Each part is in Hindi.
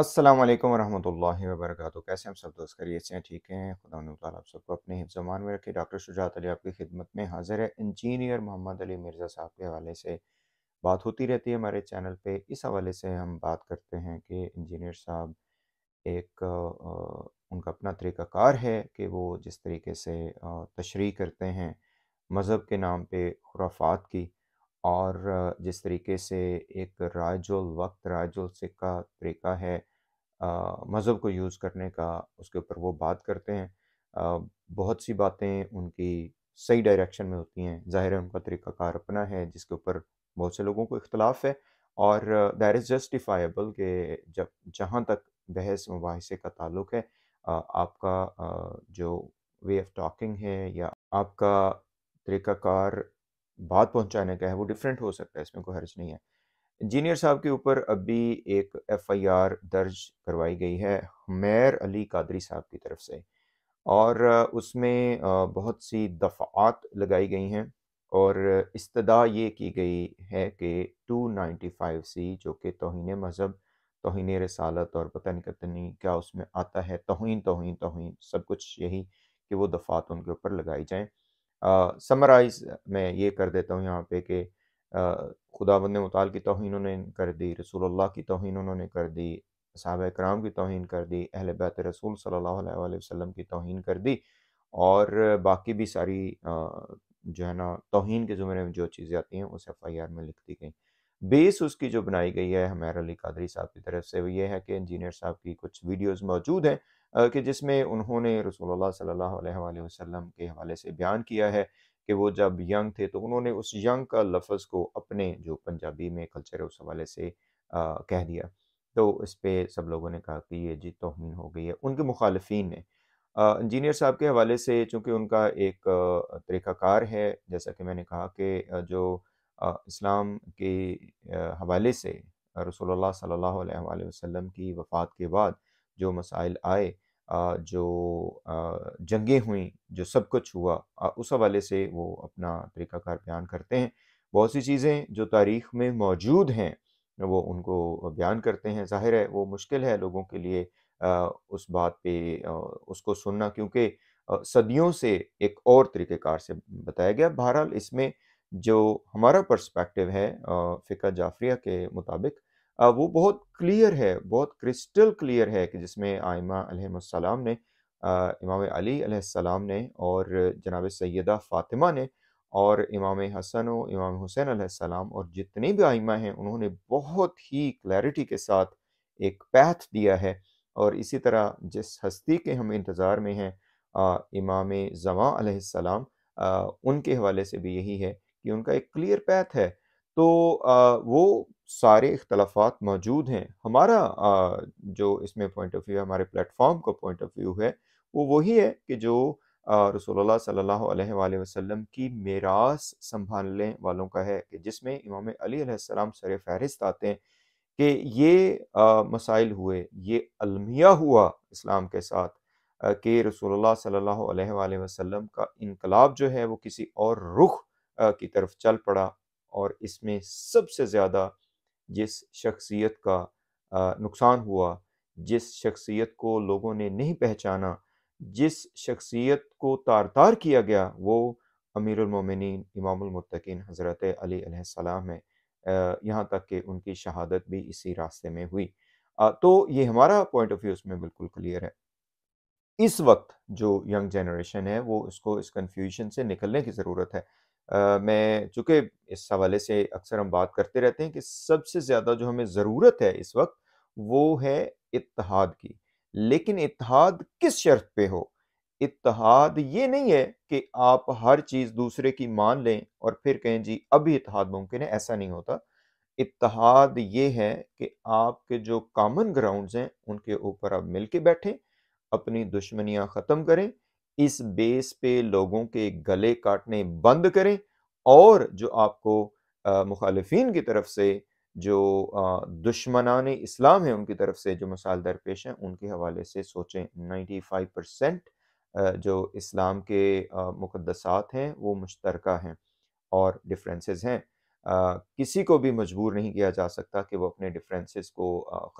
अस्सलाम वालेकुम रहमतुल्लाहि व बरकातहू कैसे हम सब दोस्त करिए से ठीक हैं खुदा आप सबको अपने हिफ्जमान में रखे डॉक्टर शुजात अली आपकी खिदमत में हाजिर है इंजीनियर मोहम्मद अली मिर्ज़ा साहब के हवाले से बात होती रहती है हमारे चैनल पे इस हवाले से हम बात करते हैं कि इंजीनियर साहब एक उनका अपना तरीक़ाकार है कि वो जिस तरीके से तशरी करते हैं मज़हब के नाम पर खुराफात की और जिस तरीके से एक राजुल वक्त राजुल सिक्का तरीका है मज़हब को यूज़ करने का उसके ऊपर वो बात करते हैं बहुत सी बातें उनकी सही डायरेक्शन में होती हैं ज़ाहिर है उनका तरीक़ाकार अपना है जिसके ऊपर बहुत से लोगों को इख्तलाफ है और दैर इज़ जस्टिफाइबल के जब जहाँ तक बहस मुबासे का ताल्लुक है आपका जो वे ऑफ टॉकिंग है या आपका तरीक़ाकार बात पहुँचाने का है वो डिफरेंट हो सकता है इसमें कोई हर्ज नहीं है इंजीनियर साहब के ऊपर अभी एक एफआईआर दर्ज करवाई गई है मैर अली कादरी साहब की तरफ से और उसमें बहुत सी दफ़ात लगाई गई हैं और इस्तदा ये की गई है कि 295 सी जो कि तोहन मज़हब तोहन रसालत और पता नहीं पता नहीं क्या उसमें आता है तोहन तोहन तोहन सब कुछ यही कि वो दफ़ात उनके ऊपर लगाई जाएँ समराइज़ मैं ये कर देता हूँ यहाँ पे कि खुदाबंद मताल की तोहन उन्होंने कर दी रसूल की तोहन उन्होंने कर दी साहब कराम की तोहन कर दी अहल बैत रसूल सल्ला वसम की तोहन कर दी और बाकी भी सारी जो है ना तोहन के ज़ुमरे में जो चीज़ें आती हैं उस एफ़ आई आर में लिख दी गई बेस उसकी जो बनाई गई है हमार अली कादरी साहब की तरफ से वो ये है कि इंजीनियर साहब की कुछ वीडियोज़ मौजूद हैं कि जिसमें उन्होंने रसूलुल्लाह सल्ला वसम के हवाले से बयान किया है कि वो जब यंग थे तो उन्होंने उस यंग का लफ्ज़ को अपने जो पंजाबी में कल्चर है उस हवाले से आ, कह दिया तो इस पर सब लोगों ने कहा कि ये जी तोहन हो गई है उनके मुखालफी ने इंजीनियर साहब के हवाले से चूँकि उनका एक तरीक़ाकार है जैसा कि मैंने कहा कि जो आ, इस्लाम के हवाले से रसोल्ला सल्ला वसम की वफ़ात के बाद जो मसाइल आए जो जंगें हुई जो सब कुछ हुआ उस हवाले से वो अपना तरीक़ाकार बयान करते हैं बहुत सी चीज़ें जो तारीख़ में मौजूद हैं वो उनको बयान करते हैं ज़ाहिर है वो मुश्किल है लोगों के लिए उस बात पे उसको सुनना क्योंकि सदियों से एक और तरीक़ेकार से बताया गया बहरहाल इसमें जो हमारा पर्सपेक्टिव है फ़िका जाफरिया के मुताबिक वो बहुत क्लियर है बहुत क्रिस्टल क्लियर है कि जिसमें आयमा अलैहिस्सलाम ने इमाम अली अलैहिस्सलाम ने और जनाब सैदा फ़ातिमा ने और इमाम हसन व इमाम हुसैन अलैहिस्सलाम और जितने भी आइमा हैं उन्होंने बहुत ही क्लैरिटी के साथ एक पैथ दिया है और इसी तरह जिस हस्ती के हम इंतज़ार में हैं इमाम जमा अलैहिस्सलाम उनके हवाले से भी यही है कि उनका एक क्लियर पैथ है तो वो सारे इख्तलाफात मौजूद हैं हमारा जो इसमें पॉइंट ऑफ व्यू है हमारे प्लेटफॉर्म का पॉइंट ऑफ व्यू है वो वही है कि जो रसोल्ला सल्लल्लाहु अलैहि वसल्लम की मेरास संभालने वालों का है कि जिसमें इमाम अली सर फहरिस्त आते हैं कि ये मसाइल हुए ये अलमिया हुआ इस्लाम के साथ कि रसोल्ला सल्लल्लाहु अलैहि वसल्लम का इनकलाब जो है वो किसी और रुख की तरफ चल पड़ा और इसमें सबसे ज़्यादा जिस शख्सियत का नुकसान हुआ जिस शख्सियत को लोगों ने नहीं पहचाना जिस शख्सियत को तार तार किया गया वो अमीरमिन इमामतकीन हज़रत अलीसम है यहाँ तक कि उनकी शहादत भी इसी रास्ते में हुई तो ये हमारा पॉइंट ऑफ व्यू उसमें बिल्कुल क्लियर है इस वक्त जो यंग जनरेशन है वो उसको इस कन्फ्यूजन से निकलने की ज़रूरत है मैं चूँकि इस हवाले से अक्सर हम बात करते रहते हैं कि सबसे ज़्यादा जो हमें ज़रूरत है इस वक्त वो है इतिहाद की लेकिन इतिहाद किस शर्त पे हो इतिहाद ये नहीं है कि आप हर चीज़ दूसरे की मान लें और फिर कहें जी अभी इतिहाद मुमकिन है ऐसा नहीं होता इतिहाद ये है कि आपके जो कॉमन ग्राउंड्स हैं उनके ऊपर आप मिल के बैठें अपनी दुश्मनियाँ ख़त्म करें इस बेस पे लोगों के गले काटने बंद करें और जो आपको मुखालफी की तरफ से जो दुश्मनान इस्लाम है उनकी तरफ से जो मसाल दरपेश हैं उनके हवाले से सोचें 95 परसेंट जो इस्लाम के मुकदसात हैं वो मुश्तर हैं और डिफरेंसेस हैं आ, किसी को भी मजबूर नहीं किया जा सकता कि वो अपने डिफरेंसेस को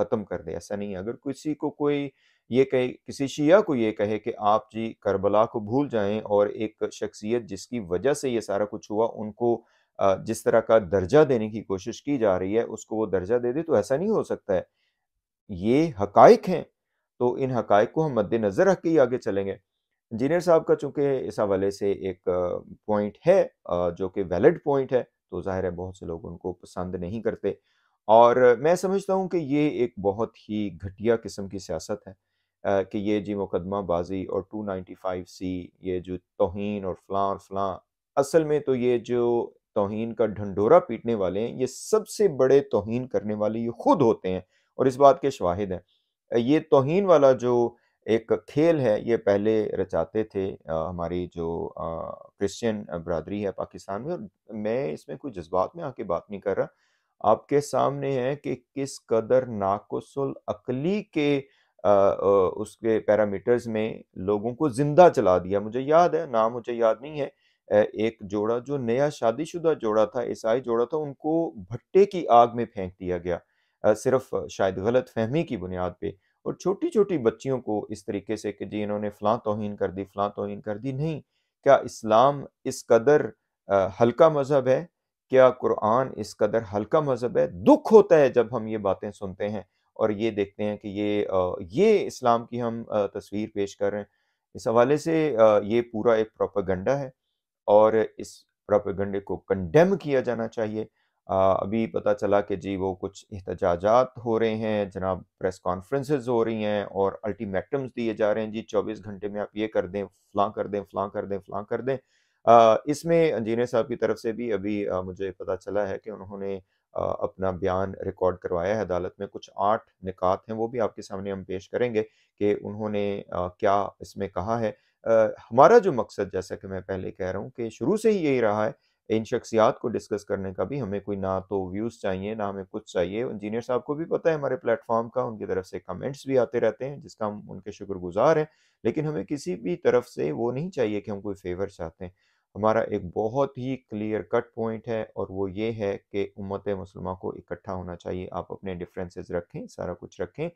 ख़त्म कर दे ऐसा नहीं है अगर किसी को कोई ये कहे किसी शिया को ये कहे कि आप जी करबला को भूल जाएं और एक शख्सियत जिसकी वजह से ये सारा कुछ हुआ उनको जिस तरह का दर्जा देने की कोशिश की जा रही है उसको वो दर्जा दे दे तो ऐसा नहीं हो सकता है ये हकाइक हैं तो इन हकाइक को हम मद्देनज़र रख के ही आगे चलेंगे इंजीनियर साहब का चूंकि इस हवाले से एक पॉइंट है जो कि वैलिड पॉइंट है तो ज़ाहिर है बहुत से लोग उनको पसंद नहीं करते और मैं समझता हूँ कि ये एक बहुत ही घटिया किस्म की सियासत है कि ये जी मुकदमा बाजी और 295 सी ये जो तोहन और फलां और फलां असल में तो ये जो तोहन का ढंडोरा पीटने वाले हैं ये सबसे बड़े तोहन करने वाले ये खुद होते हैं और इस बात के शवाहिद हैं ये तोहन वाला जो एक खेल है ये पहले रचाते थे आ, हमारी जो क्रिश्चियन बरदरी है पाकिस्तान में और मैं इसमें कोई जज्बात में आके बात नहीं कर रहा आपके सामने है कि किस कदर नाकसल अकली के उसके पैरामीटर्स में लोगों को ज़िंदा चला दिया मुझे याद है नाम मुझे याद नहीं है एक जोड़ा जो नया शादीशुदा जोड़ा था ईसाई जोड़ा था उनको भट्टे की आग में फेंक दिया गया सिर्फ शायद गलत फहमी की बुनियाद पे और छोटी छोटी बच्चियों को इस तरीके से कि जी इन्होंने फलां तोहन कर दी फ़लाँ तोहन कर दी नहीं क्या इस्लाम इस कदर हल्का मज़हब है क्या कुरान इस कदर हल्का मज़हब है दुख होता है जब हम ये बातें सुनते हैं और ये देखते हैं कि ये ये इस्लाम की हम तस्वीर पेश कर रहे हैं इस हवाले से ये पूरा एक प्रोपागंडा है और इस प्रोपागंडे को कंडेम किया जाना चाहिए अभी पता चला कि जी वो कुछ एहतजाजात हो रहे हैं जनाब प्रेस कॉन्फ्रेंसेस हो रही हैं और अल्टीमेटम्स दिए जा रहे हैं जी 24 घंटे में आप ये कर दें फ्लां कर दें फ्लां कर दें फ्लां कर दें इसमें इंजीनियर साहब की तरफ से भी अभी मुझे पता चला है कि उन्होंने अपना बयान रिकॉर्ड करवाया है अदालत में कुछ आठ निकात हैं वो भी आपके सामने हम पेश करेंगे कि उन्होंने क्या इसमें कहा है हमारा जो मकसद जैसा कि मैं पहले कह रहा हूँ कि शुरू से ही यही रहा है इन शख्सियात को डिस्कस करने का भी हमें कोई ना तो व्यूज़ चाहिए ना हमें कुछ चाहिए इंजीनियर साहब को भी पता है हमारे प्लेटफॉर्म का उनकी तरफ से कमेंट्स भी आते रहते हैं जिसका हम उनके शुक्रगुजार हैं लेकिन हमें किसी भी तरफ से वो नहीं चाहिए कि हम कोई फेवर चाहते हैं हमारा एक बहुत ही क्लियर कट पॉइंट है और वो ये है कि उम्मत मुसलमा को इकट्ठा होना चाहिए आप अपने डिफरेंसेस रखें सारा कुछ रखें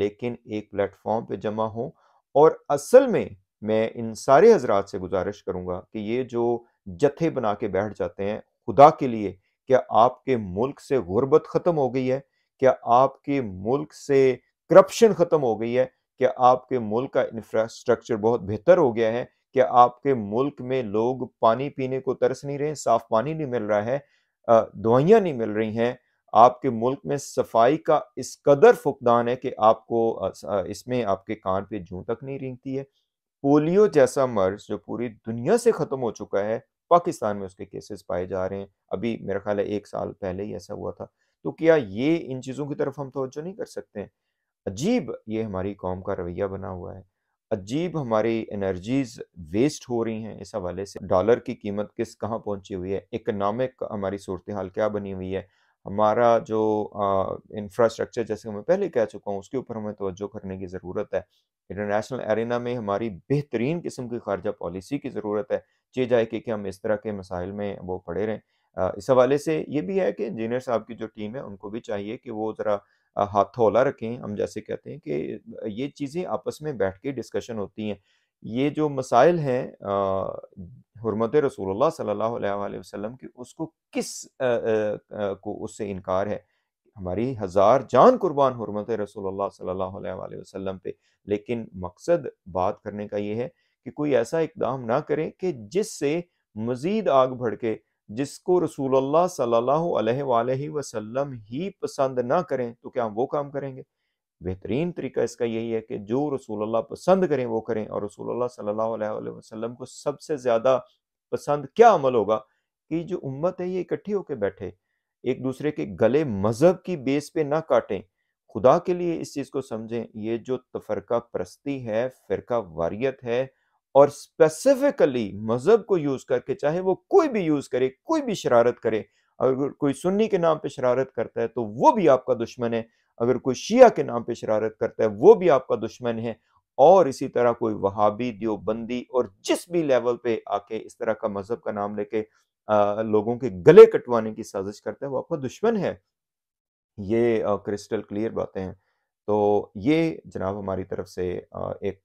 लेकिन एक प्लेटफॉर्म पे जमा हो और असल में मैं इन सारे हजरात से गुजारिश करूंगा कि ये जो जत्थे बना के बैठ जाते हैं खुदा के लिए क्या आपके मुल्क से गुर्बत ख़त्म हो गई है क्या आपके मुल्क से करप्शन ख़त्म हो गई है क्या आपके मुल्क का इंफ्रास्ट्रक्चर बहुत बेहतर हो गया है कि आपके मुल्क में लोग पानी पीने को तरस नहीं रहे साफ पानी नहीं मिल रहा है दवाइयाँ नहीं मिल रही हैं आपके मुल्क में सफाई का इस कदर फुकदान है कि आपको इसमें आपके कान पे जूं तक नहीं रिंगती है पोलियो जैसा मर्ज जो पूरी दुनिया से ख़त्म हो चुका है पाकिस्तान में उसके केसेस पाए जा रहे हैं अभी मेरा ख्याल है एक साल पहले ही ऐसा हुआ था तो क्या ये इन चीज़ों की तरफ हम तोज्जो नहीं कर सकते हैं अजीब ये हमारी कौम का रवैया बना हुआ है अजीब हमारी एनर्जीज वेस्ट हो रही हैं इस हवाले से डॉलर की कीमत किस कहाँ पहुंची हुई है इकनॉमिक हमारी सूरत हाल क्या बनी हुई है हमारा जो इंफ्रास्ट्रक्चर जैसे मैं पहले कह चुका हूँ उसके ऊपर हमें तोज्जो करने की ज़रूरत है इंटरनेशनल एरिना में हमारी बेहतरीन किस्म की खारजा पॉलिसी की ज़रूरत है चे जाए कि हम इस तरह के मसाइल में वो पड़े रहें इस हवाले से ये भी है कि इंजीनियर साहब की जो टीम है उनको भी चाहिए कि वो ज़रा हाथोला रखें हम जैसे कहते हैं कि ये चीज़ें आपस में बैठ के डिस्कशन होती हैं ये जो मसाइल हैं हरमत रसूल सल्ला वसम की उसको किस आ, आ, को उससे इनकार है हमारी हज़ार जान कुर्बान हरमत रसूल सल्ला वसम पे लेकिन मकसद बात करने का ये है कि कोई ऐसा इकदाम ना करें कि जिससे मज़ीद आग भड़के जिसको रसूलुल्लाह सल्लल्लाहु अलैहि वसल्लम ही पसंद ना करें तो क्या हम वो काम करेंगे बेहतरीन तरीका इसका यही है कि जो रसूलुल्लाह पसंद करें वो करें और रसूलुल्लाह सल्लल्लाहु अलैहि वसल्लम को सबसे ज़्यादा पसंद क्या अमल होगा कि जो उम्मत है ये इकट्ठी होकर बैठे एक दूसरे के गले मज़हब की बेस पे ना काटें खुदा के लिए इस चीज़ को समझें ये जो तफरका प्रस्ती है फ़िरका वारियत है और स्पेसिफिकली मज़हब को यूज़ करके चाहे वो कोई भी यूज़ करे कोई भी शरारत करे अगर कोई सुन्नी के नाम पे शरारत करता है तो वो भी आपका दुश्मन है अगर कोई शिया के नाम पे शरारत करता है वो भी आपका दुश्मन है और इसी तरह कोई वहाबी दियोबंदी और जिस भी लेवल पे आके इस तरह का मज़हब का नाम लेके लोगों के गले कटवाने की साजिश करता है वो आपका दुश्मन है ये आ, क्रिस्टल क्लियर बातें हैं तो ये जनाब हमारी तरफ से आ, एक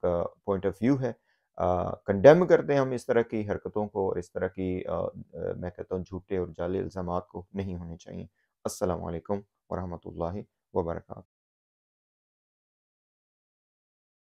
पॉइंट ऑफ व्यू है कंडेम करते हैं हम इस तरह की हरकतों को और इस तरह की आ, मैं कहता हूँ झूठे और जाले इल्ज़ाम को नहीं होने चाहिए असलकम वरहमल वर्का